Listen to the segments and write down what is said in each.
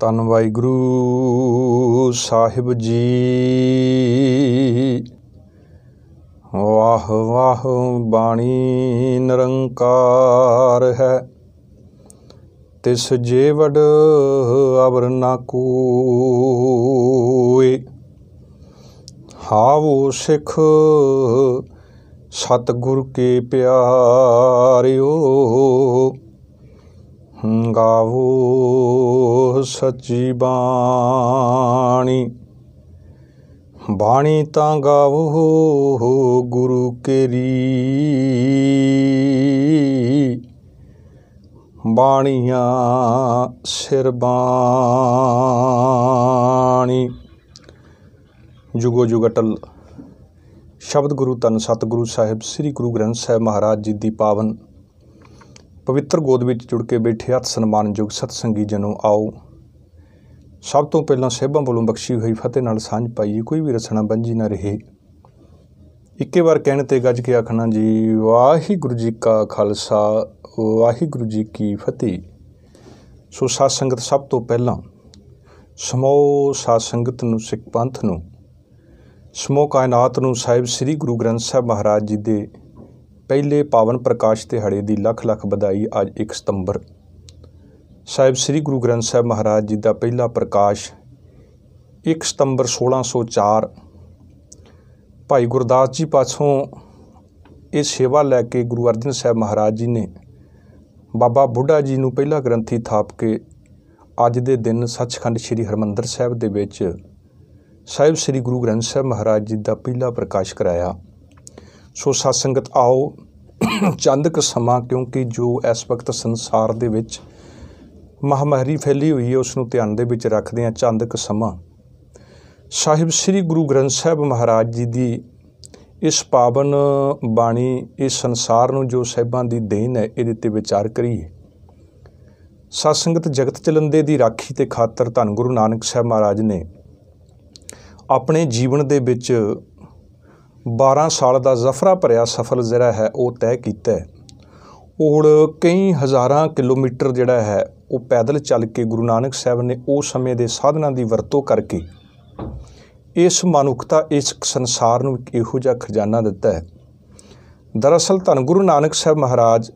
ਧੰਨ ਵਾਹਿਗੁਰੂ ਸਾਹਿਬ ਜੀ ਵਾਹ ਵਾਹ ਬਾਣੀ ਨਿਰੰਕਾਰ ਹੈ ਤਿਸ ਜੇਵੜ ਅਵਰ ਨਾ ਕੋਈ ਹਾਵੋ ਸਿਖ ਸਤਗੁਰ ਕੇ ਪਿਆਰਿਓ ਗਾਵੋ ਸਚੀ ਬਾਣੀ ਬਾਣੀ ਤਾਂ ਗਾਵੋ ਹੋ ਗੁਰੂ ਕੇਰੀ ਬਾਣੀਆਂ ਸਿਰ ਬਾਣੀ ਜੁਗੋ ਜੁਗਟਲ ਸ਼ਬਦ ਗੁਰੂ ਤਨ ਸਤਗੁਰੂ ਸਾਹਿਬ ਸ੍ਰੀ ਗੁਰੂ ਗ੍ਰੰਥ ਸਾਹਿਬ ਮਹਾਰਾਜ ਜੀ ਦੀ ਪਾਵਨ ਪਵਿੱਤਰ ਗੋਦ ਵਿੱਚ ਜੁੜ ਕੇ ਬੈਠੇ ਹੱਥ ਸਨਮਾਨਯੋਗ ਸਤਸੰਗੀ ਜਨੋ ਆਓ ਸਭ ਤੋਂ ਪਹਿਲਾਂ ਸਹਿਬਾਂ ਵੱਲੋਂ ਬਖਸ਼ੀ ਹੋਈ ਫਤਿਹ ਨਾਲ ਸਾਂਝ ਪਾਈਏ ਕੋਈ ਵੀ ਰਸਣਾ ਬੰਜੀ ਨਾ ਰਹੇ ਇੱਕੇ ਵਾਰ ਕਹਿਣ ਤੇ ਗੱਜ ਕੇ ਆਖਣਾ ਜੀ ਵਾਹਿਗੁਰੂ ਜੀ ਕਾ ਖਾਲਸਾ ਵਾਹਿਗੁਰੂ ਜੀ ਕੀ ਫਤਿਹ ਸੋ ਸਾਧ ਸੰਗਤ ਸਭ ਤੋਂ ਪਹਿਲਾਂ ਸਮੋ ਸਾਧ ਸੰਗਤ ਨੂੰ ਸਿੱਖ ਪੰਥ ਨੂੰ ਸਮੋ ਕਾਇਨਾਤ ਨੂੰ ਸਾਹਿਬ ਸ੍ਰੀ ਗੁਰੂ ਗ੍ਰੰਥ ਸਾਹਿਬ ਮਹਾਰਾਜ ਜੀ ਦੇ ਪਹਿਲੇ ਪਾਵਨ ਪ੍ਰਕਾਸ਼ ਤੇ ਹੜੇ ਦੀ ਲੱਖ ਲੱਖ ਵਧਾਈ ਅੱਜ 1 ਸਤੰਬਰ ਸਾਹਿਬ ਸ੍ਰੀ ਗੁਰੂ ਗ੍ਰੰਥ ਸਾਹਿਬ ਮਹਾਰਾਜ ਜੀ ਦਾ ਪਹਿਲਾ ਪ੍ਰਕਾਸ਼ 1 ਸਤੰਬਰ 1604 ਭਾਈ ਗੁਰਦਾਸ ਜੀ ਪਾਸੋਂ ਇਹ ਸੇਵਾ ਲੈ ਕੇ ਗੁਰੂ ਅਰਜਨ ਸਾਹਿਬ ਮਹਾਰਾਜ ਜੀ ਨੇ ਬਾਬਾ ਬੁੱਢਾ ਜੀ ਨੂੰ ਪਹਿਲਾ ਗ੍ਰੰਥੀ ਥਾਪ ਕੇ ਅੱਜ ਦੇ ਦਿਨ ਸੱਚਖੰਡ ਸ੍ਰੀ ਹਰਮੰਦਰ ਸਾਹਿਬ ਦੇ ਵਿੱਚ ਸਾਹਿਬ ਸ੍ਰੀ ਗੁਰੂ ਗ੍ਰੰਥ ਸਾਹਿਬ ਮਹਾਰਾਜ ਜੀ ਦਾ ਪਹਿਲਾ ਪ੍ਰਕਾਸ਼ ਕਰਾਇਆ ਸੋ ਸਾਧ ਸੰਗਤ ਆਓ ਚੰਦ ਕ ਸਮਾਂ ਕਿਉਂਕਿ ਜੋ ਇਸ ਵਕਤ ਸੰਸਾਰ ਦੇ ਵਿੱਚ ਮਹਾਮਹਿਰੀ ਫੈਲੀ ਹੋਈ ਹੈ ਉਸ ਨੂੰ ਧਿਆਨ ਦੇ ਵਿੱਚ ਰੱਖਦੇ ਆ ਚੰਦ ਕ ਸਮਾਂ ਸਾਹਿਬ ਸ੍ਰੀ ਗੁਰੂ ਗ੍ਰੰਥ ਸਾਹਿਬ ਮਹਾਰਾਜ ਜੀ ਦੀ ਇਸ ਪਾਵਨ ਬਾਣੀ ਇਸ ਸੰਸਾਰ ਨੂੰ ਜੋ ਸਹਿਬਾਂ ਦੀ ਦੇਣ ਹੈ ਇਹਦੇ ਤੇ ਵਿਚਾਰ ਕਰੀਏ ਸਤ ਸੰਗਤ ਜਗਤ ਚਲੰਦੇ ਦੀ ਰਾਖੀ ਤੇ ਖਾਤਰ ਧੰਨ ਗੁਰੂ ਨਾਨਕ ਸਾਹਿਬ ਮਹਾਰਾਜ ਨੇ ਆਪਣੇ ਜੀਵਨ ਦੇ ਵਿੱਚ 12 ਸਾਲ ਦਾ ਜ਼ਫਰਾ ਭਰਿਆ ਸਫਲ ਜ਼ਰਾ ਹੈ ਉਹ ਤੈਅ ਕੀਤਾ ਹੈ ਔਰ ਕਈ ਹਜ਼ਾਰਾਂ ਕਿਲੋਮੀਟਰ ਜਿਹੜਾ ਹੈ ਉਹ ਪੈਦਲ ਚੱਲ ਕੇ ਗੁਰੂ ਨਾਨਕ ਸਾਹਿਬ ਨੇ ਉਹ ਸਮੇਂ ਦੇ ਸਾਧਨਾਂ ਦੀ ਵਰਤੋਂ ਕਰਕੇ ਇਸ ਮਨੁੱਖਤਾ ਇਸ ਸੰਸਾਰ ਨੂੰ ਇਹੋ ਜਿਹਾ ਖਜ਼ਾਨਾ ਦਿੱਤਾ ਹੈ ਦਰਅਸਲ ਧੰਨ ਗੁਰੂ ਨਾਨਕ ਸਾਹਿਬ ਮਹਾਰਾਜ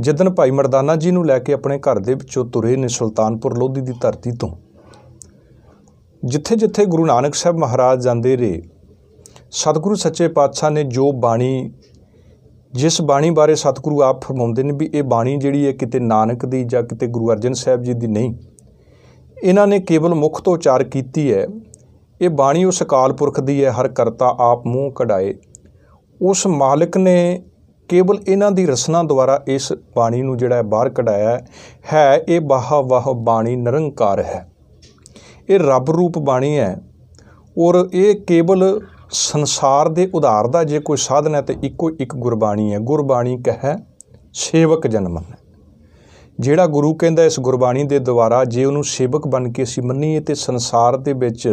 ਜਿੱਦਨ ਭਾਈ ਮਰਦਾਨਾ ਜੀ ਨੂੰ ਲੈ ਕੇ ਆਪਣੇ ਘਰ ਦੇ ਵਿੱਚੋਂ ਤੁਰੇ ਨੇ ਸੁਲਤਾਨਪੁਰ ਲੋਧੀ ਦੀ ਧਰਤੀ ਤੋਂ ਜਿੱਥੇ-ਜਿੱਥੇ ਗੁਰੂ ਨਾਨਕ ਸਾਹਿਬ ਮਹਾਰਾਜ ਜਾਂਦੇ ਰਹੇ ਸਤਿਗੁਰੂ ਸੱਚੇ ਪਾਤਸ਼ਾਹ ਨੇ ਜੋ ਬਾਣੀ ਜਿਸ ਬਾਣੀ ਬਾਰੇ ਸਤਿਗੁਰੂ ਆਪ ਫਰਮਾਉਂਦੇ ਨੇ ਵੀ ਇਹ ਬਾਣੀ ਜਿਹੜੀ ਹੈ ਕਿਤੇ ਨਾਨਕ ਦੀ ਜਾਂ ਕਿਤੇ ਗੁਰੂ ਅਰਜਨ ਸਾਹਿਬ ਜੀ ਦੀ ਨਹੀਂ ਇਹਨਾਂ ਨੇ ਕੇਵਲ ਮੁਖ ਤੋਂ ਉਚਾਰ ਕੀਤੀ ਹੈ ਇਹ ਬਾਣੀ ਉਸ ਅਕਾਲ ਪੁਰਖ ਦੀ ਹੈ ਹਰ ਕਰਤਾ ਆਪ ਮੂੰਹ ਕਢਾਏ ਉਸ ਮਾਲਕ ਨੇ ਕੇਵਲ ਇਹਨਾਂ ਦੀ ਰਸਨਾ ਦੁਆਰਾ ਇਸ ਬਾਣੀ ਨੂੰ ਜਿਹੜਾ ਬਾਹਰ ਕਢਾਇਆ ਹੈ ਇਹ ਬਾਹ ਵਾਹ ਬਾਣੀ ਨਿਰੰਕਾਰ ਹੈ ਇਹ ਰੱਬ ਰੂਪ ਬਾਣੀ ਹੈ ਔਰ ਇਹ ਕੇਵਲ ਸੰਸਾਰ ਦੇ ਉਧਾਰ ਦਾ ਜੇ ਕੋਈ ਸਾਧਨ ਹੈ ਤੇ ਇੱਕੋ ਇੱਕ ਗੁਰਬਾਣੀ ਹੈ ਗੁਰਬਾਣੀ ਕਹੈ ਸੇਵਕ ਜਨਮ ਜਿਹੜਾ ਗੁਰੂ ਕਹਿੰਦਾ ਇਸ ਗੁਰਬਾਣੀ ਦੇ ਦੁਆਰਾ ਜੇ ਉਹਨੂੰ ਸੇਵਕ ਬਣ ਕੇ ਅਸੀਂ ਮੰਨੀਏ ਤੇ ਸੰਸਾਰ ਦੇ ਵਿੱਚ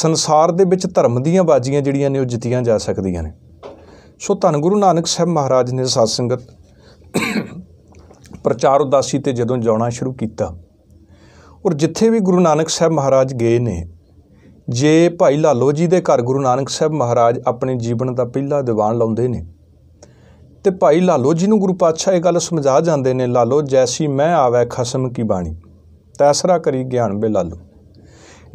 ਸੰਸਾਰ ਦੇ ਵਿੱਚ ਧਰਮ ਦੀਆਂ ਬਾਜੀਆਂ ਜਿਹੜੀਆਂ ਨੇ ਉਹ ਜਿੱਤੀਆਂ ਜਾ ਸਕਦੀਆਂ ਨੇ ਸੋ ਧੰਨ ਗੁਰੂ ਨਾਨਕ ਸਾਹਿਬ ਮਹਾਰਾਜ ਨੇ ਸਾਧ ਸੰਗਤ ਪ੍ਰਚਾਰ ਉਦਾਸੀ ਤੇ ਜਦੋਂ ਜਾਣਾ ਸ਼ੁਰੂ ਕੀਤਾ ਔਰ ਜਿੱਥੇ ਵੀ ਗੁਰੂ ਨਾਨਕ ਸਾਹਿਬ ਮਹਾਰਾਜ ਗਏ ਨੇ ਜੇ ਭਾਈ ਲਾਲੋ ਜੀ ਦੇ ਘਰ ਗੁਰੂ ਨਾਨਕ ਸਾਹਿਬ ਮਹਾਰਾਜ ਆਪਣੇ ਜੀਵਨ ਦਾ ਪਹਿਲਾ ਦੀਵਾਨ ਲਾਉਂਦੇ ਨੇ ਤੇ ਭਾਈ ਲਾਲੋ ਜੀ ਨੂੰ ਗੁਰੂ ਪਾਤਸ਼ਾਹ ਇਹ ਗੱਲ ਸਮਝਾ ਜਾਂਦੇ ਨੇ ਲਾਲੋ ਜੈਸੀ ਮੈਂ ਆਵੇ ਖਸਮ ਕੀ ਬਾਣੀ ਤੈਸਰਾ ਕਰੀ ਗਿਆਨ ਬੇ ਲਾਲੋ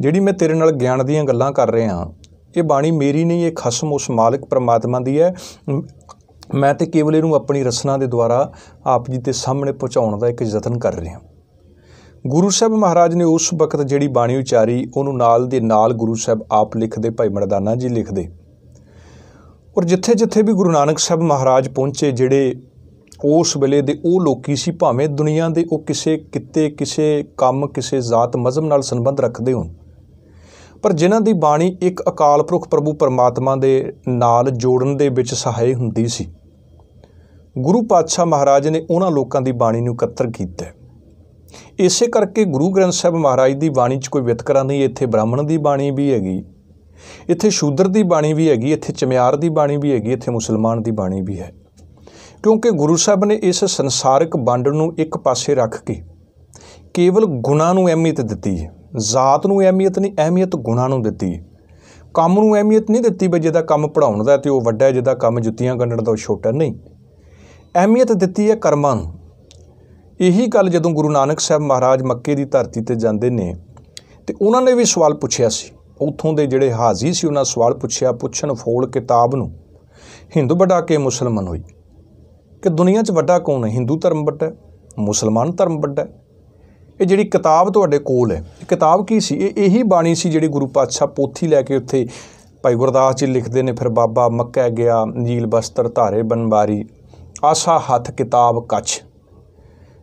ਜਿਹੜੀ ਮੈਂ ਤੇਰੇ ਨਾਲ ਗਿਆਨ ਦੀਆਂ ਗੱਲਾਂ ਕਰ ਰਿਹਾ ਇਹ ਬਾਣੀ ਮੇਰੀ ਨਹੀਂ ਇਹ ਖਸਮ ਉਸ ਮਾਲਕ ਪ੍ਰਮਾਤਮਾ ਦੀ ਹੈ ਮੈਂ ਤੇ ਕੇਵਲ ਇਹਨੂੰ ਆਪਣੀ ਰਸਨਾ ਦੇ ਦੁਆਰਾ ਆਪ ਜੀ ਦੇ ਸਾਹਮਣੇ ਪਹੁੰਚਾਉਣ ਦਾ ਇੱਕ ਯਤਨ ਕਰ ਰਿਹਾ ਗੁਰੂ ਸਾਹਿਬ ਮਹਾਰਾਜ ਨੇ ਉਸ ਵਕਤ ਜਿਹੜੀ ਬਾਣੀ ਉਚਾਰੀ ਉਹਨੂੰ ਨਾਲ ਦੇ ਨਾਲ ਗੁਰੂ ਸਾਹਿਬ ਆਪ ਲਿਖਦੇ ਭਾਈ ਮਰਦਾਨਾ ਜੀ ਲਿਖਦੇ ਔਰ ਜਿੱਥੇ-ਜਿੱਥੇ ਵੀ ਗੁਰੂ ਨਾਨਕ ਸਾਹਿਬ ਮਹਾਰਾਜ ਪਹੁੰਚੇ ਜਿਹੜੇ ਉਸ ਵੇਲੇ ਦੇ ਉਹ ਲੋਕੀ ਸੀ ਭਾਵੇਂ ਦੁਨੀਆ ਦੇ ਉਹ ਕਿਸੇ ਕਿਤੇ ਕਿਸੇ ਕੰਮ ਕਿਸੇ ਜ਼ਾਤ ਮਜ਼ਮ ਨਾਲ ਸੰਬੰਧ ਰੱਖਦੇ ਹੋਣ ਪਰ ਜਿਨ੍ਹਾਂ ਦੀ ਬਾਣੀ ਇੱਕ ਅਕਾਲ ਪੁਰਖ ਪ੍ਰਭੂ ਪਰਮਾਤਮਾ ਦੇ ਨਾਲ ਜੋੜਨ ਦੇ ਵਿੱਚ ਸਹਾਇ ਹੁੰਦੀ ਸੀ ਗੁਰੂ ਪਾਤਸ਼ਾਹ ਮਹਾਰਾਜ ਨੇ ਉਹਨਾਂ ਲੋਕਾਂ ਦੀ ਬਾਣੀ ਨੂੰ ਇਕੱਤਰ ਕੀਤਾ ਇਸੇ ਕਰਕੇ ਗੁਰੂ ਗ੍ਰੰਥ ਸਾਹਿਬ ਮਹਾਰਾਜ ਦੀ ਬਾਣੀ 'ਚ ਕੋਈ ਵਿਤਕਰਾ ਨਹੀਂ ਇੱਥੇ ਬ੍ਰਾਹਮਣ ਦੀ ਬਾਣੀ ਵੀ ਹੈਗੀ ਇੱਥੇ ਸ਼ੂਦਰ ਦੀ ਬਾਣੀ ਵੀ ਹੈਗੀ ਇੱਥੇ ਚਮਿਆਰ ਦੀ ਬਾਣੀ ਵੀ ਹੈਗੀ ਇੱਥੇ ਮੁਸਲਮਾਨ ਦੀ ਬਾਣੀ ਵੀ ਹੈ ਕਿਉਂਕਿ ਗੁਰੂ ਸਾਹਿਬ ਨੇ ਇਸ ਸੰਸਾਰਿਕ ਵੰਡ ਨੂੰ ਇੱਕ ਪਾਸੇ ਰੱਖ ਕੇ ਕੇਵਲ ਗੁਣਾ ਨੂੰ ਅਹਿਮੀਅਤ ਦਿੱਤੀ ਹੈ ਜ਼ਾਤ ਨੂੰ ਅਹਿਮੀਅਤ ਨਹੀਂ ਅਹਿਮੀਅਤ ਗੁਣਾ ਨੂੰ ਦਿੱਤੀ ਹੈ ਕੰਮ ਨੂੰ ਅਹਿਮੀਅਤ ਨਹੀਂ ਦਿੱਤੀ ਬਈ ਜਿਹਦਾ ਕੰਮ ਪੜਾਉਣ ਦਾ ਤੇ ਉਹ ਵੱਡਾ ਜਿਹਦਾ ਕੰਮ ਜੁੱਤੀਆਂ ਗੰਢਣ ਦਾ ਉਹ ਛੋਟਾ ਨਹੀਂ ਅਹਿਮੀਅਤ ਦਿੱਤੀ ਹੈ ਕਰਮਾਂ ਨੂੰ ਇਹੀ ਗੱਲ ਜਦੋਂ ਗੁਰੂ ਨਾਨਕ ਸਾਹਿਬ ਮਹਾਰਾਜ ਮੱਕੇ ਦੀ ਧਰਤੀ ਤੇ ਜਾਂਦੇ ਨੇ ਤੇ ਉਹਨਾਂ ਨੇ ਵੀ ਸਵਾਲ ਪੁੱਛਿਆ ਸੀ ਉਥੋਂ ਦੇ ਜਿਹੜੇ ਹਾਜ਼ੀ ਸੀ ਉਹਨਾਂ ਸਵਾਲ ਪੁੱਛਿਆ ਪੁੱਛਣ ਫੋਲ ਕਿਤਾਬ ਨੂੰ ਹਿੰਦੂ ਵੱਡਾ ਕੇ ਮੁਸਲਮਾਨ ਹੋਈ ਕਿ ਦੁਨੀਆ 'ਚ ਵੱਡਾ ਕੌਣ ਹੈ ਹਿੰਦੂ ਧਰਮ ਵੱਡਾ ਮੁਸਲਮਾਨ ਧਰਮ ਵੱਡਾ ਇਹ ਜਿਹੜੀ ਕਿਤਾਬ ਤੁਹਾਡੇ ਕੋਲ ਹੈ ਇਹ ਕਿਤਾਬ ਕੀ ਸੀ ਇਹ ਇਹੀ ਬਾਣੀ ਸੀ ਜਿਹੜੀ ਗੁਰੂ ਪਾਤਸ਼ਾਹ ਪੋਥੀ ਲੈ ਕੇ ਉੱਥੇ ਭਾਈ ਗੁਰਦਾਸ ਜੀ ਲਿਖਦੇ ਨੇ ਫਿਰ ਬਾਬਾ ਮੱਕਾ ਗਿਆ ਨੀਲ ਬਸਤਰ ਧਾਰੇ ਬਨਵਾਰੀ ਆਸਾ ਹੱਥ ਕਿਤਾਬ ਕੱਛ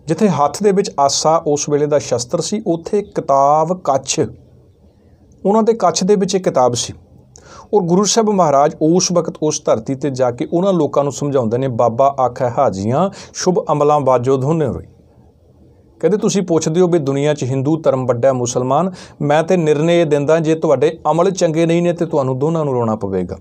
ਜਿੱਥੇ ਹੱਥ ਦੇ ਵਿੱਚ ਆਸਾ ਉਸ ਵੇਲੇ ਦਾ ਸ਼ਸਤਰ ਸੀ ਉੱਥੇ ਕਿਤਾਬ ਕੱਛ ਉਹਨਾਂ ਦੇ ਕੱਛ ਦੇ ਵਿੱਚ ਇੱਕ ਕਿਤਾਬ ਸੀ ਔਰ ਗੁਰੂ ਸਾਹਿਬ ਮਹਾਰਾਜ ਉਸ ਵਕਤ ਉਸ ਧਰਤੀ ਤੇ ਜਾ ਕੇ ਉਹਨਾਂ ਲੋਕਾਂ ਨੂੰ ਸਮਝਾਉਂਦੇ ਨੇ ਬਾਬਾ ਆਖਾ ਹਾਜੀਆਂ ਸ਼ੁਭ ਅਮਲਾਂ ਬਾਜੋ ਧੁਨੇ ਹੋਈ ਕਹਿੰਦੇ ਤੁਸੀਂ ਪੁੱਛਦੇ ਹੋ ਵੀ ਦੁਨੀਆ 'ਚ ਹਿੰਦੂ ਧਰਮ ਵੱਡਾ ਹੈ ਮੁਸਲਮਾਨ ਮੈਂ ਤੇ ਨਿਰਣੇ ਦਿੰਦਾ ਜੇ ਤੁਹਾਡੇ ਅਮਲ ਚੰਗੇ ਨਹੀਂ ਨੇ ਤੇ ਤੁਹਾਨੂੰ ਦੋਨਾਂ ਨੂੰ ਰੋਣਾ ਪਵੇਗਾ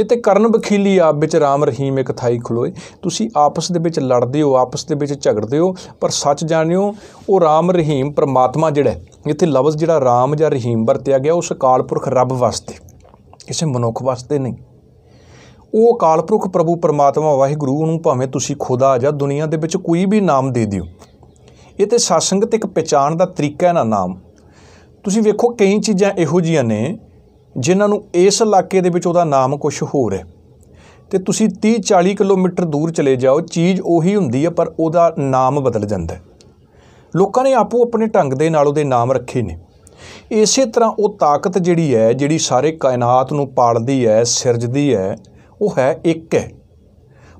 ਇਹ ਤੇ ਕਰਨ ਬਖੀਲੀ ਆਪ ਵਿੱਚ ਰਾਮ ਰਹੀਮ ਇੱਕ ਥਾਈ ਖਲੋਏ ਤੁਸੀਂ ਆਪਸ ਦੇ ਵਿੱਚ ਲੜਦੇ ਹੋ ਆਪਸ ਦੇ ਵਿੱਚ ਝਗੜਦੇ ਹੋ ਪਰ ਸੱਚ ਜਾਣਿਓ ਉਹ ਰਾਮ ਰਹੀਮ ਪ੍ਰਮਾਤਮਾ ਜਿਹੜਾ ਇੱਥੇ ਲਫ਼ਜ਼ ਜਿਹੜਾ ਰਾਮ ਜਾਂ ਰਹੀਮ ਵਰਤਿਆ ਗਿਆ ਉਸ ਕਾਲਪੁਰਖ ਰੱਬ ਵਾਸਤੇ ਕਿਸੇ ਮਨੁੱਖ ਵਾਸਤੇ ਨਹੀਂ ਉਹ ਕਾਲਪੁਰਖ ਪ੍ਰਭੂ ਪ੍ਰਮਾਤਮਾ ਵਾਹਿਗੁਰੂ ਨੂੰ ਭਾਵੇਂ ਤੁਸੀਂ ਖੁਦਾ ਜਾਂ ਦੁਨੀਆ ਦੇ ਵਿੱਚ ਕੋਈ ਵੀ ਨਾਮ ਦੇ ਦਿਓ ਇਹ ਤੇ ਸਾਸੰਗਤ ਇੱਕ ਪਛਾਣ ਦਾ ਤਰੀਕਾ ਹੈ ਨਾ ਨਾਮ ਤੁਸੀਂ ਵੇਖੋ ਕਈ ਚੀਜ਼ਾਂ ਇਹੋ ਜੀਆਂ ਨੇ ਜਿਨ੍ਹਾਂ ਨੂੰ ਇਸ ਇਲਾਕੇ ਦੇ ਵਿੱਚ ਉਹਦਾ ਨਾਮ ਕੁਝ ਹੋਰ ਹੈ ਤੇ ਤੁਸੀਂ 30 40 ਕਿਲੋਮੀਟਰ ਦੂਰ ਚਲੇ ਜਾਓ ਚੀਜ਼ ਉਹੀ ਹੁੰਦੀ ਹੈ ਪਰ ਉਹਦਾ ਨਾਮ ਬਦਲ ਜਾਂਦਾ ਹੈ ਲੋਕਾਂ ਨੇ ਆਪੋ ਆਪਣੇ ਢੰਗ ਦੇ ਨਾਲ ਉਹਦੇ ਨਾਮ ਰੱਖੇ ਨੇ ਇਸੇ ਤਰ੍ਹਾਂ ਉਹ ਤਾਕਤ ਜਿਹੜੀ ਹੈ ਜਿਹੜੀ ਸਾਰੇ ਕਾਇਨਾਤ ਨੂੰ ਪਾਲਦੀ ਹੈ ਸਿਰਜਦੀ ਹੈ ਉਹ ਹੈ ਇੱਕ ਹੈ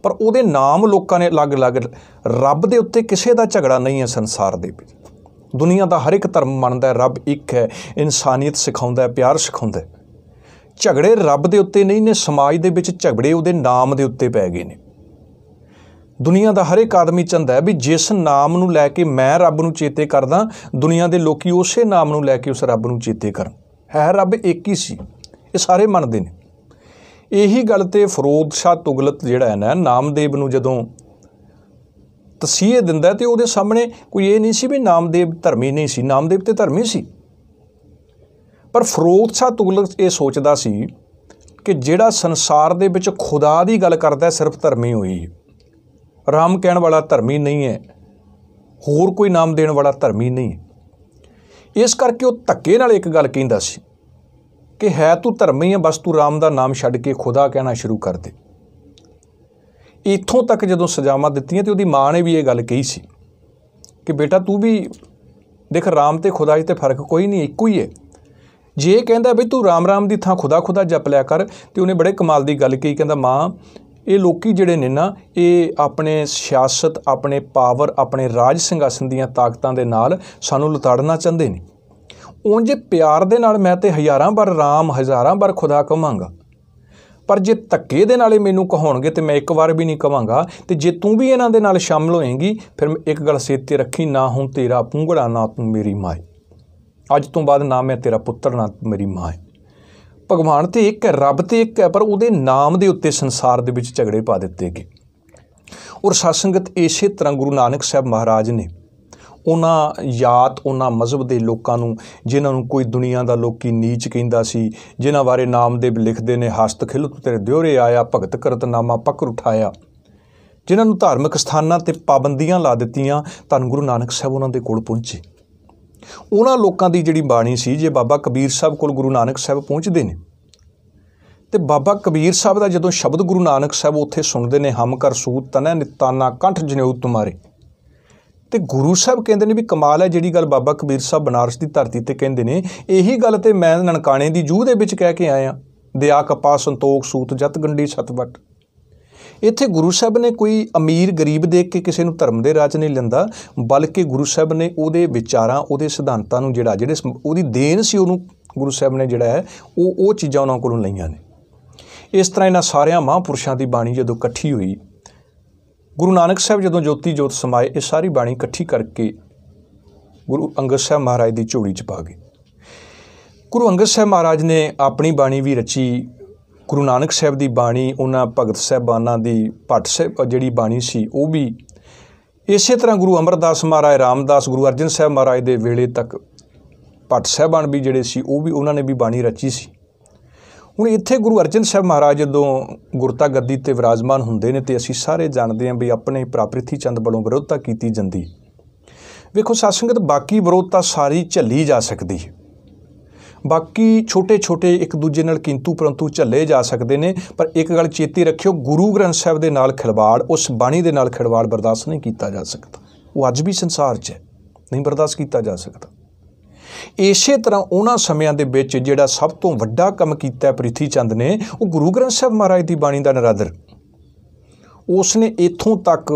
ਪਰ ਉਹਦੇ ਨਾਮ ਲੋਕਾਂ ਨੇ ਅਲੱਗ-ਅਲੱਗ ਰੱਬ ਦੇ ਉੱਤੇ ਕਿਸੇ ਦਾ ਝਗੜਾ ਨਹੀਂ ਹੈ ਸੰਸਾਰ ਦੇ ਵਿੱਚ ਦੁਨੀਆ ਦਾ ਹਰ ਇੱਕ ਧਰਮ ਮੰਨਦਾ ਹੈ ਰੱਬ ਇੱਕ ਹੈ ਇਨਸਾਨੀਅਤ ਸਿਖਾਉਂਦਾ ਹੈ ਪਿਆਰ ਸਿਖਾਉਂਦਾ ਹੈ ਝਗੜੇ ਰੱਬ ਦੇ ਉੱਤੇ ਨਹੀਂ ਨੇ ਸਮਾਜ ਦੇ ਵਿੱਚ ਝਗੜੇ ਉਹਦੇ ਨਾਮ ਦੇ ਉੱਤੇ ਪੈ ਗਏ ਨੇ ਦੁਨੀਆ ਦਾ ਹਰ ਇੱਕ ਆਦਮੀ ਚੰਦਾ ਹੈ ਵੀ ਜਿਸ ਨਾਮ ਨੂੰ ਲੈ ਕੇ ਮੈਂ ਰੱਬ ਨੂੰ ਚੇਤੇ ਕਰਦਾ ਦੁਨੀਆ ਦੇ ਲੋਕੀ ਉਸੇ ਨਾਮ ਨੂੰ ਲੈ ਕੇ ਉਸ ਰੱਬ ਨੂੰ ਚੇਤੇ ਕਰਨ ਹੈ ਰੱਬ ਇੱਕ ਹੀ ਸੀ ਇਹ ਸਾਰੇ ਮੰਨਦੇ ਨੇ ਇਹੀ ਗੱਲ ਤੇ ਫਰੋਦ ਸ਼ਾ ਤੁਗਲਕ ਜਿਹੜਾ ਹੈ ਨਾ ਨਾਮਦੇਵ ਨੂੰ ਜਦੋਂ ਤਸੀਹੇ ਦਿੰਦਾ ਤੇ ਉਹਦੇ ਸਾਹਮਣੇ ਕੋਈ ਇਹ ਨਹੀਂ ਸੀ ਵੀ ਨਾਮਦੇਵ ਧਰਮੀ ਨਹੀਂ ਸੀ ਨਾਮਦੇਵ ਤੇ ਧਰਮੀ ਸੀ ਪਰ ਫਰੂਖ ਸ਼ਾਹ ਤੁਗਲਕ ਇਹ ਸੋਚਦਾ ਸੀ ਕਿ ਜਿਹੜਾ ਸੰਸਾਰ ਦੇ ਵਿੱਚ ਖੁਦਾ ਦੀ ਗੱਲ ਕਰਦਾ ਸਿਰਫ ਧਰਮੀ ਹੋਈ ਰਾਮ ਕਹਿਣ ਵਾਲਾ ਧਰਮੀ ਨਹੀਂ ਹੈ ਹੋਰ ਕੋਈ ਨਾਮ ਦੇਣ ਵਾਲਾ ਧਰਮੀ ਨਹੀਂ ਇਸ ਕਰਕੇ ਉਹ ਧੱਕੇ ਨਾਲ ਇੱਕ ਗੱਲ ਕਹਿੰਦਾ ਸੀ ਕਿ ਹੈ ਤੂੰ ਧਰਮੀ ਹੈ ਬਸ ਤੂੰ ਰਾਮ ਦਾ ਨਾਮ ਛੱਡ ਕੇ ਖੁਦਾ ਕਹਿਣਾ ਸ਼ੁਰੂ ਕਰ ਦੇ ਇੱਥੋਂ ਤੱਕ ਜਦੋਂ ਸਜ਼ਾਵਾਂ ਦਿੱਤੀਆਂ ਤੇ ਉਹਦੀ ਮਾਂ ਨੇ ਵੀ ਇਹ ਗੱਲ ਕਹੀ ਸੀ ਕਿ ਬੇਟਾ ਤੂੰ ਵੀ ਦੇਖ ਰਾਮ ਤੇ ਖੁਦਾਈ ਤੇ ਫਰਕ ਕੋਈ ਨਹੀਂ ਇੱਕੋ ਹੀ ਹੈ ਜੇ ਕਹਿੰਦਾ ਵੀ ਤੂੰ ਰਾਮ ਰਾਮ ਦੀ ਥਾਂ ਖੁਦਾ ਖੁਦਾ ਜਪ ਲਿਆ ਕਰ ਤੇ ਉਹਨੇ ਬੜੇ ਕਮਾਲ ਦੀ ਗੱਲ ਕਹੀ ਕਹਿੰਦਾ ਮਾਂ ਇਹ ਲੋਕੀ ਜਿਹੜੇ ਨੇ ਨਾ ਇਹ ਆਪਣੇ ਸਿਆਸਤ ਆਪਣੇ ਪਾਵਰ ਆਪਣੇ ਰਾਜ ਸਿੰਘਾਸਨ ਦੀਆਂ ਤਾਕਤਾਂ ਦੇ ਨਾਲ ਸਾਨੂੰ ਲਤਾੜਨਾ ਚਾਹੁੰਦੇ ਨੇ ਉਂਝ ਪਿਆਰ ਦੇ ਨਾਲ ਮੈਂ ਤੇ ਹਜ਼ਾਰਾਂ ਵਾਰ ਰਾਮ ਹਜ਼ਾਰਾਂ ਵਾਰ ਖੁਦਾ ਕਹਾਂਗਾ ਪਰ ਜੇ ਤੱਕੇ ਦੇ ਨਾਲੇ ਮੈਨੂੰ ਕਹੋਣਗੇ ਤੇ ਮੈਂ ਇੱਕ ਵਾਰ ਵੀ ਨਹੀਂ ਕਹਾਂਗਾ ਤੇ ਜੇ ਤੂੰ ਵੀ ਇਹਨਾਂ ਦੇ ਨਾਲ ਸ਼ਾਮਲ ਹੋਏਂਗੀ ਫਿਰ ਇੱਕ ਗੱਲ ਸੇਤੇ ਰੱਖੀ ਨਾ ਹੂੰ ਤੇਰਾ ਪੂੰਗੜਾ ਨਾ ਤੂੰ ਮੇਰੀ ਮਾਈ ਅੱਜ ਤੋਂ ਬਾਅਦ ਨਾ ਮੈਂ ਤੇਰਾ ਪੁੱਤਰ ਨਾ ਮੇਰੀ ਮਾਂ ਹੈ ਭਗਵਾਨ ਤੇ ਇੱਕ ਹੈ ਰੱਬ ਤੇ ਇੱਕ ਹੈ ਪਰ ਉਹਦੇ ਨਾਮ ਦੇ ਉੱਤੇ ਸੰਸਾਰ ਦੇ ਵਿੱਚ ਝਗੜੇ ਪਾ ਦਿੱਤੇ ਗਏ ਔਰ ਸਾਸੰਗਤ ਇਸੇ ਤਰ੍ਹਾਂ ਗੁਰੂ ਨਾਨਕ ਸਾਹਿਬ ਮਹਾਰਾਜ ਨੇ ਉਹਨਾਂ ਯਾਤ ਉਹਨਾਂ ਮਜ਼ਹਬ ਦੇ ਲੋਕਾਂ ਨੂੰ ਜਿਨ੍ਹਾਂ ਨੂੰ ਕੋਈ ਦੁਨੀਆ ਦਾ ਲੋਕੀ ਨੀਚ ਕਹਿੰਦਾ ਸੀ ਜਿਨ੍ਹਾਂ ਬਾਰੇ ਨਾਮਦੇਵ ਲਿਖਦੇ ਨੇ ਹਸਤ ਖਿਲਤ ਤੇਰੇ ਦਿਉਰੇ ਆਇਆ ਭਗਤ ਕਰਤ ਨਾਮਾ ਪਕਰ ਉਠਾਇਆ ਜਿਨ੍ਹਾਂ ਨੂੰ ਧਾਰਮਿਕ ਸਥਾਨਾਂ ਤੇ ਪਾਬੰਦੀਆਂ ਲਾ ਦਿੱਤੀਆਂ ਤਾਂ ਗੁਰੂ ਨਾਨਕ ਸਾਹਿਬ ਉਹਨਾਂ ਦੇ ਕੋਲ ਪਹੁੰਚੇ ਉਹਨਾਂ ਲੋਕਾਂ ਦੀ ਜਿਹੜੀ ਬਾਣੀ ਸੀ ਜੇ ਬਾਬਾ ਕਬੀਰ ਸਾਹਿਬ ਕੋਲ ਗੁਰੂ ਨਾਨਕ ਸਾਹਿਬ ਪਹੁੰਚਦੇ ਨੇ ਤੇ ਬਾਬਾ ਕਬੀਰ ਸਾਹਿਬ ਦਾ ਜਦੋਂ ਸ਼ਬਦ ਗੁਰੂ ਨਾਨਕ ਸਾਹਿਬ ਉੱਥੇ ਸੁਣਦੇ ਨੇ ਹਮ ਕਰ ਸੂਤ ਤਨੈ ਨਿਤਾਨਾ ਕੰਠ ਜਨੇਉ ਤੁਮਾਰੇ ਤੇ ਗੁਰੂ ਸਾਹਿਬ ਕਹਿੰਦੇ ਨੇ ਵੀ ਕਮਾਲ ਹੈ ਜਿਹੜੀ ਗੱਲ ਬਾਬਾ ਕਬੀਰ ਸਾਹਿਬ ਬਨਾਰਸ ਦੀ ਧਰਤੀ ਤੇ ਕਹਿੰਦੇ ਨੇ ਇਹੀ ਗੱਲ ਤੇ ਮੈਂ ਨਨਕਾਣੇ ਦੀ ਜੂਹ ਦੇ ਵਿੱਚ ਕਹਿ ਕੇ ਆਇਆ ਦਇਆ ਕਪਾ ਸੰਤੋਖ ਸੂਤ ਜਤ ਗੰਡੀ ਸਤਵਟ ਇੱਥੇ ਗੁਰੂ ਸਾਹਿਬ ਨੇ ਕੋਈ ਅਮੀਰ ਗਰੀਬ ਦੇਖ ਕੇ ਕਿਸੇ ਨੂੰ ਧਰਮ ਦੇ ਰਾਜ ਨਹੀਂ ਲੈਂਦਾ ਬਲਕਿ ਗੁਰੂ ਸਾਹਿਬ ਨੇ ਉਹਦੇ ਵਿਚਾਰਾਂ ਉਹਦੇ ਸਿਧਾਂਤਾਂ ਨੂੰ ਜਿਹੜਾ ਜਿਹੜੇ ਉਹਦੀ ਦੇਣ ਸੀ ਉਹਨੂੰ ਗੁਰੂ ਸਾਹਿਬ ਨੇ ਜਿਹੜਾ ਹੈ ਉਹ ਉਹ ਚੀਜ਼ਾਂ ਉਹਨਾਂ ਕੋਲੋਂ ਲਈਆਂ ਨੇ ਇਸ ਤਰ੍ਹਾਂ ਇਹਨਾਂ ਸਾਰਿਆਂ ਮਹਾਂਪੁਰਸ਼ਾਂ ਦੀ ਬਾਣੀ ਜਦੋਂ ਇਕੱਠੀ ਹੋਈ ਗੁਰੂ ਨਾਨਕ ਸਾਹਿਬ ਜਦੋਂ ਜੋਤੀ ਜੋਤ ਸਮਾਏ ਇਹ ਸਾਰੀ ਬਾਣੀ ਇਕੱਠੀ ਕਰਕੇ ਗੁਰੂ ਅੰਗਦ ਸਾਹਿਬ ਮਹਾਰਾਜ ਦੀ ਝੋਲੀ 'ਚ ਪਾ ਗਏ ਗੁਰੂ ਅੰਗਦ ਸਾਹਿਬ ਮਹਾਰਾਜ ਨੇ ਆਪਣੀ ਬਾਣੀ ਵੀ ਰਚੀ ਗੁਰੂ ਨਾਨਕ ਸਾਹਿਬ ਦੀ ਬਾਣੀ ਉਹਨਾਂ ਭਗਤ ਸਹਿਬਾਨਾਂ ਦੀ ਪੱਟ ਸਾਹਿਬ ਜਿਹੜੀ ਬਾਣੀ ਸੀ ਉਹ ਵੀ ਇਸੇ ਤਰ੍ਹਾਂ ਗੁਰੂ ਅਮਰਦਾਸ ਮਹਾਰਾਜ ਰਾਮਦਾਸ ਗੁਰੂ ਅਰਜਨ ਸਾਹਿਬ ਮਹਾਰਾਜ ਦੇ ਵੇਲੇ ਤੱਕ ਪੱਟ ਸਹਿਬਾਨ ਵੀ ਜਿਹੜੇ ਸੀ ਉਹ ਵੀ ਉਹਨਾਂ ਨੇ ਵੀ ਬਾਣੀ ਰਚੀ ਸੀ ਹੁਣ ਇੱਥੇ ਗੁਰੂ ਅਰਜਨ ਸਾਹਿਬ ਮਹਾਰਾਜ ਜਦੋਂ ਗੁਰਤਾ ਗੱਦੀ ਤੇ ਵਿਰਾਜਮਾਨ ਹੁੰਦੇ ਨੇ ਤੇ ਅਸੀਂ ਸਾਰੇ ਜਾਣਦੇ ਹਾਂ ਵੀ ਆਪਣੇ ਪ੍ਰਾਪ੍ਰਿਥੀ ਚੰਦ ਵੱਲੋਂ ਵਿਰੋਧਤਾ ਕੀਤੀ ਜਾਂਦੀ ਵੇਖੋ ਸਾਸੰਗਤ ਬਾਕੀ ਵਿਰੋਧਤਾ ਸਾਰੀ ਝੱਲੀ ਜਾ ਸਕਦੀ ਹੈ ਬਾਕੀ ਛੋਟੇ-ਛੋਟੇ ਇੱਕ ਦੂਜੇ ਨਾਲ ਕਿੰਤੂ ਪਰੰਤੂ ਝੱਲੇ ਜਾ ਸਕਦੇ ਨੇ ਪਰ ਇੱਕ ਗੱਲ ਚੇਤੇ ਰੱਖਿਓ ਗੁਰੂ ਗ੍ਰੰਥ ਸਾਹਿਬ ਦੇ ਨਾਲ ਖਿਲਵਾੜ ਉਸ ਬਾਣੀ ਦੇ ਨਾਲ ਖਿਲਵਾੜ ਬਰਦਾਸ਼ਤ ਨਹੀਂ ਕੀਤਾ ਜਾ ਸਕਦਾ ਉਹ ਅੱਜ ਵੀ ਸੰਸਾਰ 'ਚ ਹੈ ਨਹੀਂ ਬਰਦਾਸ਼ਤ ਕੀਤਾ ਜਾ ਸਕਦਾ ਇਸੇ ਤਰ੍ਹਾਂ ਉਹਨਾਂ ਸਮਿਆਂ ਦੇ ਵਿੱਚ ਜਿਹੜਾ ਸਭ ਤੋਂ ਵੱਡਾ ਕੰਮ ਕੀਤਾ ਪ੍ਰਿਥੀ ਚੰਦ ਨੇ ਉਹ ਗੁਰੂ ਗ੍ਰੰਥ ਸਾਹਿਬ ਮਹਾਰਾਜ ਦੀ ਬਾਣੀ ਦਾ ਨਰਾਦਰ ਉਸ ਨੇ ਇਥੋਂ ਤੱਕ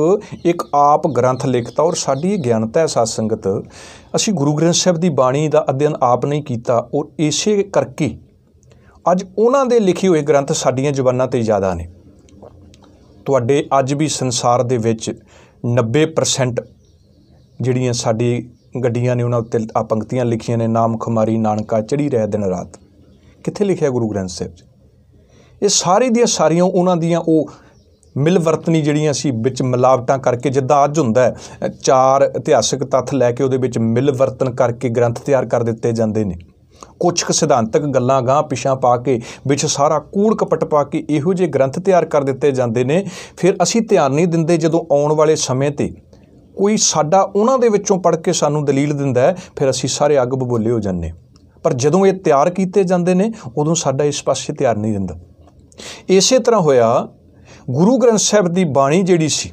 ਇੱਕ ਆਪ ਗ੍ਰੰਥ ਲਿਖਤਾ ਔਰ ਸਾਡੀ ਗਿਆਨਤਾ ਹੈ ਸਾਧ ਸੰਗਤ ਅਸੀਂ ਗੁਰੂ ਗ੍ਰੰਥ ਸਾਹਿਬ ਦੀ ਬਾਣੀ ਦਾ ਅਧਿਐਨ ਆਪ ਨਹੀਂ ਕੀਤਾ ਔਰ ਇਸੇ ਕਰਕੇ ਅੱਜ ਉਹਨਾਂ ਦੇ ਲਿਖੇ ਹੋਏ ਗ੍ਰੰਥ ਸਾਡੀਆਂ ਜ਼ੁਬਾਨਾਂ ਤੇ ਜ਼ਿਆਦਾ ਨੇ ਤੁਹਾਡੇ ਅੱਜ ਵੀ ਸੰਸਾਰ ਦੇ ਵਿੱਚ 90% ਜਿਹੜੀਆਂ ਸਾਡੀ ਗੱਡੀਆਂ ਨੇ ਉਹਨਾਂ ਉੱਤੇ ਆ ਪੰਕਤੀਆਂ ਲਿਖੀਆਂ ਨੇ ਨਾਮ ਖੁਮਾਰੀ ਨਾਨਕਾ ਚੜੀ ਰਹਿ ਦਿਨ ਰਾਤ ਕਿੱਥੇ ਲਿਖਿਆ ਗੁਰੂ ਗ੍ਰੰਥ ਸਾਹਿਬ ਇਹ ਸਾਰੀ ਦੀਆਂ ਸਾਰੀਆਂ ਉਹਨਾਂ ਦੀਆਂ ਉਹ ਮਿਲਵਰਤਨੀ ਜਿਹੜੀਆਂ ਸੀ ਵਿੱਚ ਮਿਲਾਵਟਾਂ ਕਰਕੇ ਜਿੱਦਾਂ ਅੱਜ ਹੁੰਦਾ ਹੈ ਚਾਰ ਇਤਿਹਾਸਿਕ ਤੱਥ ਲੈ ਕੇ ਉਹਦੇ ਵਿੱਚ ਮਿਲਵਰਤਨ ਕਰਕੇ ਗ੍ਰੰਥ ਤਿਆਰ ਕਰ ਦਿੱਤੇ ਜਾਂਦੇ ਨੇ ਕੁਝ ਕੁ ਸਿਧਾਂਤਕ ਗੱਲਾਂ ਗਾਂ ਪਿਛਾਂ ਪਾ ਕੇ ਵਿੱਚ ਸਾਰਾ ਕੂੜ ਕਪਟ ਪਾ ਕੇ ਇਹੋ ਜਿਹੇ ਗ੍ਰੰਥ ਤਿਆਰ ਕਰ ਦਿੱਤੇ ਜਾਂਦੇ ਨੇ ਫਿਰ ਅਸੀਂ ਧਿਆਨ ਨਹੀਂ ਦਿੰਦੇ ਜਦੋਂ ਆਉਣ ਵਾਲੇ ਸਮੇਂ ਤੇ ਕੋਈ ਸਾਡਾ ਉਹਨਾਂ ਦੇ ਵਿੱਚੋਂ ਪੜ ਕੇ ਸਾਨੂੰ ਦਲੀਲ ਦਿੰਦਾ ਫਿਰ ਅਸੀਂ ਸਾਰੇ ਅੱਗ ਬਬੋਲੇ ਹੋ ਜਾਂਦੇ ਪਰ ਜਦੋਂ ਇਹ ਤਿਆਰ ਕੀਤੇ ਜਾਂਦੇ ਨੇ ਉਦੋਂ ਸਾਡਾ ਇਸ ਪਾਸੇ ਧਿਆਨ ਨਹੀਂ ਦਿੰਦਾ ਇਸੇ ਤਰ੍ਹਾਂ ਹੋਇਆ ਗੁਰੂ ਗ੍ਰੰਥ ਸਾਹਿਬ ਦੀ ਬਾਣੀ ਜਿਹੜੀ ਸੀ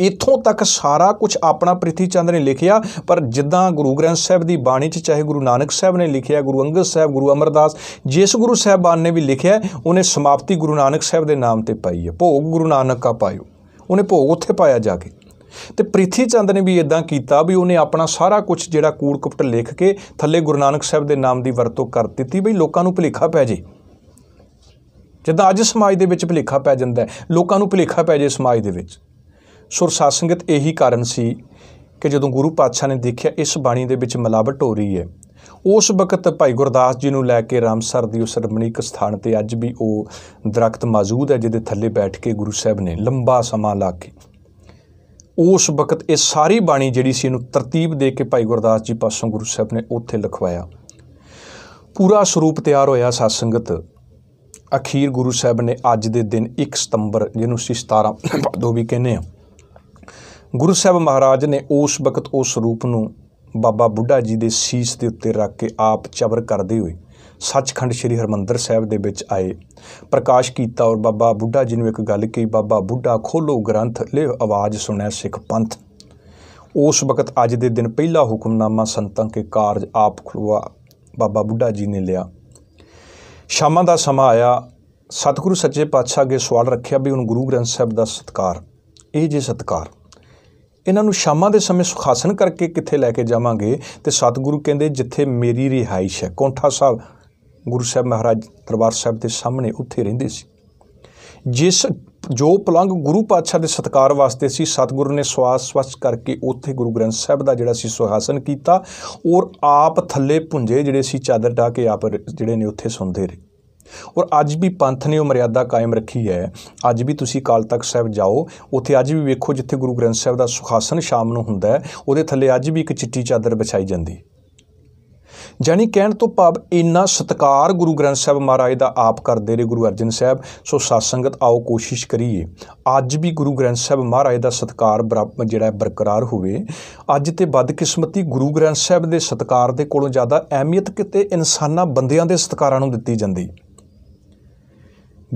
ਇਥੋਂ ਤੱਕ ਸਾਰਾ ਕੁਝ ਆਪਣਾ ਪ੍ਰਿਥੀ ਚੰਦ ਨੇ ਲਿਖਿਆ ਪਰ ਜਿੱਦਾਂ ਗੁਰੂ ਗ੍ਰੰਥ ਸਾਹਿਬ ਦੀ ਬਾਣੀ 'ਚ ਚਾਹੇ ਗੁਰੂ ਨਾਨਕ ਸਾਹਿਬ ਨੇ ਲਿਖਿਆ ਗੁਰੂ ਅੰਗਦ ਸਾਹਿਬ ਗੁਰੂ ਅਮਰਦਾਸ ਜਿਸ ਗੁਰੂ ਸਾਹਿਬਾਨ ਨੇ ਵੀ ਲਿਖਿਆ ਉਹਨੇ ਸਮਾਪਤੀ ਗੁਰੂ ਨਾਨਕ ਸਾਹਿਬ ਦੇ ਨਾਮ ਤੇ ਪਾਈ ਹੈ ਭੋਗ ਗੁਰੂ ਨਾਨਕ ਕਾ ਪਾਇਓ ਉਹਨੇ ਭੋਗ ਉੱਥੇ ਪਾਇਆ ਜਾ ਕੇ ਤੇ ਪ੍ਰਿਥੀ ਚੰਦ ਨੇ ਵੀ ਇਦਾਂ ਕੀਤਾ ਵੀ ਉਹਨੇ ਆਪਣਾ ਸਾਰਾ ਕੁਝ ਜਿਹੜਾ ਕੂੜ ਕਪਟ ਲਿਖ ਕੇ ਥੱਲੇ ਗੁਰੂ ਨਾਨਕ ਸਾਹਿਬ ਦੇ ਨਾਮ ਦੀ ਵਰਤੋਂ ਕਰ ਦਿੱਤੀ ਬਈ ਲੋਕਾਂ ਨੂੰ ਭੁਲੇਖਾ ਪੈ ਜੇ ਜਿੱਦਾਂ ਅੱਜ ਸਮਾਜ ਦੇ ਵਿੱਚ ਭੁਲੇਖਾ ਪੈ ਜਾਂਦਾ ਲੋਕਾਂ ਨੂੰ ਭੁਲੇਖਾ ਪੈ ਜੇ ਸਮਾਜ ਦੇ ਵਿੱਚ ਸੁਰ ਸਾਸੰਗਤ ਇਹੀ ਕਾਰਨ ਸੀ ਕਿ ਜਦੋਂ ਗੁਰੂ ਪਾਤਸ਼ਾਹ ਨੇ ਦੇਖਿਆ ਇਸ ਬਾਣੀ ਦੇ ਵਿੱਚ ਮਿਲਾਵਟ ਹੋ ਰਹੀ ਹੈ ਉਸ ਵਕਤ ਭਾਈ ਗੁਰਦਾਸ ਜੀ ਨੂੰ ਲੈ ਕੇ ਰਾਮਸਰ ਦੀ ਉਸ ਰਮਣੀਕ ਸਥਾਨ ਤੇ ਅੱਜ ਵੀ ਉਹ ਦਰਖਤ ਮੌਜੂਦ ਹੈ ਜਿਹਦੇ ਥੱਲੇ ਬੈਠ ਕੇ ਗੁਰੂ ਸਾਹਿਬ ਨੇ ਲੰਬਾ ਸਮਾਂ ਲਾ ਕੇ ਉਸ ਵਕਤ ਇਹ ਸਾਰੀ ਬਾਣੀ ਜਿਹੜੀ ਸੀ ਇਹਨੂੰ ਤਰਤੀਬ ਦੇ ਕੇ ਭਾਈ ਗੁਰਦਾਸ ਜੀ ਪਾਸੋਂ ਗੁਰੂ ਸਾਹਿਬ ਨੇ ਉੱਥੇ ਲਿਖਵਾਇਆ ਪੂਰਾ ਸਰੂਪ ਤਿਆਰ ਹੋਇਆ ਸਾਧ ਸੰਗਤ ਅਖੀਰ ਗੁਰੂ ਸਾਹਿਬ ਨੇ ਅੱਜ ਦੇ ਦਿਨ 1 ਸਤੰਬਰ ਜਿਹਨੂੰ ਸੀ 17 ਭਾਦੋ ਵੀ ਕਹਿੰਦੇ ਆ ਗੁਰੂ ਸਾਹਿਬ ਮਹਾਰਾਜ ਨੇ ਉਸ ਵਕਤ ਉਸ ਰੂਪ ਨੂੰ ਬਾਬਾ ਬੁੱਢਾ ਜੀ ਦੇ ਸੀਸ ਦੇ ਉੱਤੇ ਰੱਖ ਕੇ ਆਪ ਚਬਰ ਕਰਦੇ ਹੋਏ ਸੱਚਖੰਡ ਸ੍ਰੀ ਹਰਮੰਦਰ ਸਾਹਿਬ ਦੇ ਵਿੱਚ ਆਏ ਪ੍ਰਕਾਸ਼ ਕੀਤਾ ਔਰ ਬਾਬਾ ਬੁੱਢਾ ਜੀ ਨੂੰ ਇੱਕ ਗੱਲ ਕਹੀ ਬਾਬਾ ਬੁੱਢਾ ਖੋਲੋ ਗ੍ਰੰਥ ਲੈ ਆਵਾਜ਼ ਸੁਣਿਆ ਸਿੱਖ ਪੰਥ ਉਸ ਵਕਤ ਅੱਜ ਦੇ ਦਿਨ ਪਹਿਲਾ ਹੁਕਮਨਾਮਾ ਸੰਤਾਂ ਕੇ ਕਾਰਜ ਆਪ ਖੁਲਵਾ ਬਾਬਾ ਬੁੱਢਾ ਜੀ ਨੇ ਲਿਆ ਸ਼ਾਮਾਂ ਦਾ ਸਮਾਂ ਆਇਆ ਸਤਿਗੁਰੂ ਸੱਚੇ ਪਾਤਸ਼ਾਹ ਅੱਗੇ ਸਵਾਲ ਰੱਖਿਆ ਵੀ ਹੁਣ ਗੁਰੂ ਗ੍ਰੰਥ ਸਾਹਿਬ ਦਾ ਸਤਕਾਰ ਇਹ ਜੇ ਸਤਕਾਰ ਇਹਨਾਂ ਨੂੰ ਸ਼ਾਮਾਂ ਦੇ ਸਮੇਂ ਸੁਖਾਸਨ ਕਰਕੇ ਕਿੱਥੇ ਲੈ ਕੇ ਜਾਵਾਂਗੇ ਤੇ ਸਤਿਗੁਰੂ ਕਹਿੰਦੇ ਜਿੱਥੇ ਮੇਰੀ ਰਿਹਾਇਸ਼ ਹੈ ਕੋਠਾ ਸਾਹਿਬ ਗੁਰੂ ਸਾਹਿਬ ਮਹਾਰਾਜ ਦਰਬਾਰ ਸਾਹਿਬ ਦੇ ਸਾਹਮਣੇ ਉੱਥੇ ਰਹਿੰਦੇ ਸੀ ਜਿਸ ਜੋ ਪਲੰਗ ਗੁਰੂ ਪਾਤਸ਼ਾਹ ਦੇ ਸਤਕਾਰ ਵਾਸਤੇ ਸੀ ਸਤਿਗੁਰੂ ਨੇ ਸਵਾਸ ਸਵਸ ਕਰਕੇ ਉੱਥੇ ਗੁਰੂ ਗ੍ਰੰਥ ਸਾਹਿਬ ਦਾ ਜਿਹੜਾ ਸੀ ਸੁਹਾਸਨ ਕੀਤਾ ਔਰ ਆਪ ਥੱਲੇ ਪੁੰਜੇ ਜਿਹੜੇ ਸੀ ਚਾਦਰ ਢਾ ਕੇ ਆਪ ਜਿਹੜੇ ਨੇ ਉੱਥੇ ਸੁਣਦੇ ਰਹੇ ਔਰ ਅੱਜ ਵੀ ਪੰਥ ਨੇ ਉਹ ਮਰਿਆਦਾ ਕਾਇਮ ਰੱਖੀ ਹੈ ਅੱਜ ਵੀ ਤੁਸੀਂ ਕਾਲ ਤਖਤ ਸਾਹਿਬ ਜਾਓ ਉੱਥੇ ਅੱਜ ਵੀ ਵੇਖੋ ਜਿੱਥੇ ਗੁਰੂ ਗ੍ਰੰਥ ਸਾਹਿਬ ਦਾ ਸੁਖਾਸਨ ਸ਼ਾਮ ਨੂੰ ਹੁੰਦਾ ਹੈ ਉਹਦੇ ਥੱਲੇ ਅੱਜ ਵੀ ਇੱਕ ਚਿੱਟੀ ਚਾਦਰ ਵਿਛਾਈ ਜਾਂਦੀ ਹੈ ਜਾਨੀ ਕਹਿਣ ਤੋਂ ਭਾਵ ਇੰਨਾ ਸਤਕਾਰ ਗੁਰੂ ਗ੍ਰੰਥ ਸਾਹਿਬ ਮਹਾਰਾਜ ਦਾ ਆਪ ਕਰਦੇ ਰਹੇ ਗੁਰੂ ਅਰਜਨ ਸਾਹਿਬ ਸੋ ਸਾਧ ਸੰਗਤ ਆਓ ਕੋਸ਼ਿਸ਼ ਕਰੀਏ ਅੱਜ ਵੀ ਗੁਰੂ ਗ੍ਰੰਥ ਸਾਹਿਬ ਮਹਾਰਾਜ ਦਾ ਸਤਕਾਰ ਜਿਹੜਾ ਬਰਕਰਾਰ ਹੋਵੇ ਅੱਜ ਤੇ ਬਦਕਿਸਮਤੀ ਗੁਰੂ ਗ੍ਰੰਥ ਸਾਹਿਬ ਦੇ ਸਤਕਾਰ ਦੇ ਕੋਲੋਂ ਜ਼ਿਆਦਾ ਅਹਿਮੀਅਤ ਕਿਤੇ ਇਨਸਾਨਾਂ ਬੰਦਿਆਂ ਦੇ ਸਤਕਾਰਾਂ ਨੂੰ ਦਿੱਤੀ ਜਾਂਦੀ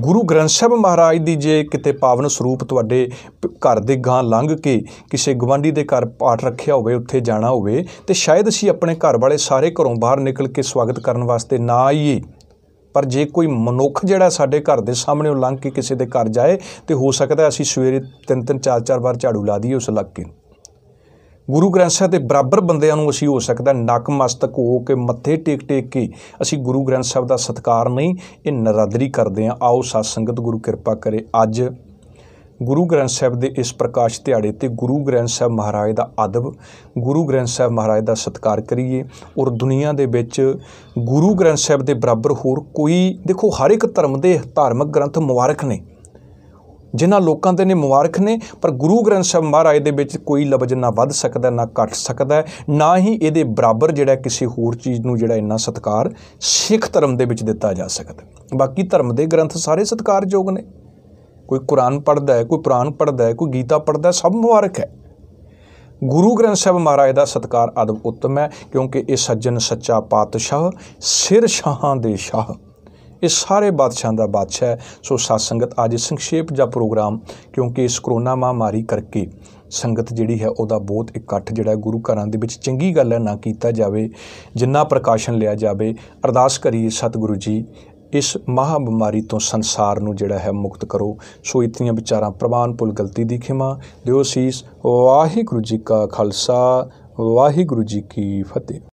ਗੁਰੂ ਗ੍ਰੰਥ ਸਾਹਿਬ ਮਹਾਰਾਜ ਦੀ ਜੇ ਕਿਤੇ ਪਾਵਨ ਸਰੂਪ ਤੁਹਾਡੇ ਘਰ ਦੇ ਗਾਂ ਲੰਘ ਕੇ ਕਿਸੇ ਗਵਾਂਢੀ ਦੇ ਘਰ ਪਾਠ ਰੱਖਿਆ ਹੋਵੇ ਉੱਥੇ ਜਾਣਾ ਹੋਵੇ ਤੇ ਸ਼ਾਇਦ ਅਸੀਂ ਆਪਣੇ ਘਰ ਵਾਲੇ ਸਾਰੇ ਘਰੋਂ ਬਾਹਰ ਨਿਕਲ ਕੇ ਸਵਾਗਤ ਕਰਨ ਵਾਸਤੇ ਨਾ ਆਈਏ ਪਰ ਜੇ ਕੋਈ ਮਨੁੱਖ ਜਿਹੜਾ ਸਾਡੇ ਘਰ ਦੇ ਸਾਹਮਣੇ ਲੰਘ ਕੇ ਕਿਸੇ ਦੇ ਘਰ ਜਾਏ ਤੇ ਹੋ ਸਕਦਾ ਅਸੀਂ ਸਵੇਰੇ ਤਿੰਨ ਤਿੰਨ ਚਾਰ ਚਾਰ ਵਾਰ ਝਾੜੂ ਲਾ ਦਈਏ ਉਸ ਲੱਗ ਕੇ ਗੁਰੂ ਗ੍ਰੰਥ ਸਾਹਿਬ ਦੇ ਬਰਾਬਰ ਬੰਦਿਆਂ ਨੂੰ ਅਸੀਂ ਹੋ ਸਕਦਾ ਨੱਕ ਮਸਤਕ ਹੋ ਕੇ ਮੱਥੇ ਟੇਕ ਟੇਕ ਕੇ ਅਸੀਂ ਗੁਰੂ ਗ੍ਰੰਥ ਸਾਹਿਬ ਦਾ ਸਤਕਾਰ ਨਹੀਂ ਇਹ ਨਰਾਦਰੀ ਕਰਦੇ ਆ ਆਓ ਸਾਧ ਸੰਗਤ ਗੁਰੂ ਕਿਰਪਾ ਕਰੇ ਅੱਜ ਗੁਰੂ ਗ੍ਰੰਥ ਸਾਹਿਬ ਦੇ ਇਸ ਪ੍ਰਕਾਸ਼ ਦਿਹਾੜੇ ਤੇ ਗੁਰੂ ਗ੍ਰੰਥ ਸਾਹਿਬ ਮਹਾਰਾਜ ਦਾ ਆਦਬ ਗੁਰੂ ਗ੍ਰੰਥ ਸਾਹਿਬ ਮਹਾਰਾਜ ਦਾ ਸਤਿਕਾਰ ਕਰੀਏ ਔਰ ਦੁਨੀਆ ਦੇ ਵਿੱਚ ਗੁਰੂ ਗ੍ਰੰਥ ਸਾਹਿਬ ਦੇ ਬਰਾਬਰ ਹੋਰ ਕੋਈ ਦੇਖੋ ਹਰ ਇੱਕ ਧਰਮ ਦੇ ਧਾਰਮਿਕ ਗ੍ਰੰਥ ਮੁਬਾਰਕ ਨੇ ਜਿਨ੍ਹਾਂ ਲੋਕਾਂ ਦੇ ਨੇ ਮੁਬਾਰਕ ਨੇ ਪਰ ਗੁਰੂ ਗ੍ਰੰਥ ਸਾਹਿਬ ਮਹਾਰਾਜ ਦੇ ਵਿੱਚ ਕੋਈ ਲਬਜ ਨਾ ਵੱਧ ਸਕਦਾ ਨਾ ਘਟ ਸਕਦਾ ਨਾ ਹੀ ਇਹਦੇ ਬਰਾਬਰ ਜਿਹੜਾ ਕਿਸੇ ਹੋਰ ਚੀਜ਼ ਨੂੰ ਜਿਹੜਾ ਇੰਨਾ ਸਤਕਾਰ ਸਿੱਖ ਧਰਮ ਦੇ ਵਿੱਚ ਦਿੱਤਾ ਜਾ ਸਕਦਾ ਬਾਕੀ ਧਰਮ ਦੇ ਗ੍ਰੰਥ ਸਾਰੇ ਸਤਕਾਰਯੋਗ ਨੇ ਕੋਈ ਕੁਰਾਨ ਪੜਦਾ ਹੈ ਕੋਈ ਪ੍ਰਾਨ ਪੜਦਾ ਹੈ ਕੋਈ ਗੀਤਾ ਪੜਦਾ ਸਭ ਮੁਬਾਰਕ ਹੈ ਗੁਰੂ ਗ੍ਰੰਥ ਸਾਹਿਬ ਮਹਾਰਾਜ ਦਾ ਸਤਕਾਰ ਅਦਬ ਉੱਤਮ ਹੈ ਕਿਉਂਕਿ ਇਹ ਸੱਜਣ ਸੱਚਾ ਪਾਤਸ਼ਾਹ ਸਿਰ ਸ਼ਾਹਾਂ ਦੇ ਸ਼ਾਹ ਇਹ ਸਾਰੇ ਬਾਦਸ਼ਾਹ ਦਾ ਬਾਦਸ਼ਾਹ ਹੈ ਸੋ ਸਾਧ ਸੰਗਤ ਅੱਜ ਸੰਖੇਪ ਜਾਂ ਪ੍ਰੋਗਰਾਮ ਕਿਉਂਕਿ ਇਸ ਕਰੋਨਾ ਮਹਾਮਾਰੀ ਕਰਕੇ ਸੰਗਤ ਜਿਹੜੀ ਹੈ ਉਹਦਾ ਬਹੁਤ ਇਕੱਠ ਜਿਹੜਾ ਗੁਰੂ ਘਰਾਂ ਦੇ ਵਿੱਚ ਚੰਗੀ ਗੱਲ ਹੈ ਨਾ ਕੀਤਾ ਜਾਵੇ ਜਿੰਨਾ ਪ੍ਰਕਾਸ਼ਨ ਲਿਆ ਜਾਵੇ ਅਰਦਾਸ ਕਰੀਏ ਸਤਿਗੁਰੂ ਜੀ ਇਸ ਮਹਾ ਬਿਮਾਰੀ ਤੋਂ ਸੰਸਾਰ ਨੂੰ ਜਿਹੜਾ ਹੈ ਮੁਕਤ ਕਰੋ ਸੋ ਇਤਨੀਆਂ ਵਿਚਾਰਾਂ ਪ੍ਰਵਾਨ ਪੁਲ ਗਲਤੀ ਦੀ ਖਿਮਾ ਦਿਓ ਸੀਸ ਵਾਹਿਗੁਰੂ ਜੀ ਕਾ ਖਾਲਸਾ ਵਾਹਿਗੁਰੂ ਜੀ ਕੀ ਫਤਿਹ